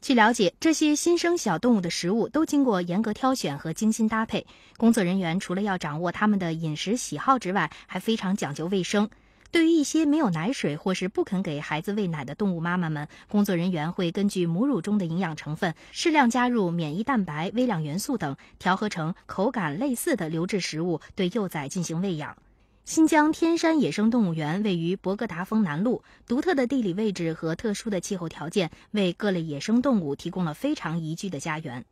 据了解，这些新生小动物的食物都经过严格挑选和精心搭配。工作人员除了要掌握它们的饮食喜好之外，还非常讲究卫生。对于一些没有奶水或是不肯给孩子喂奶的动物妈妈们，工作人员会根据母乳中的营养成分，适量加入免疫蛋白、微量元素等，调和成口感类似的流质食物，对幼崽进行喂养。新疆天山野生动物园位于博格达峰南麓，独特的地理位置和特殊的气候条件，为各类野生动物提供了非常宜居的家园。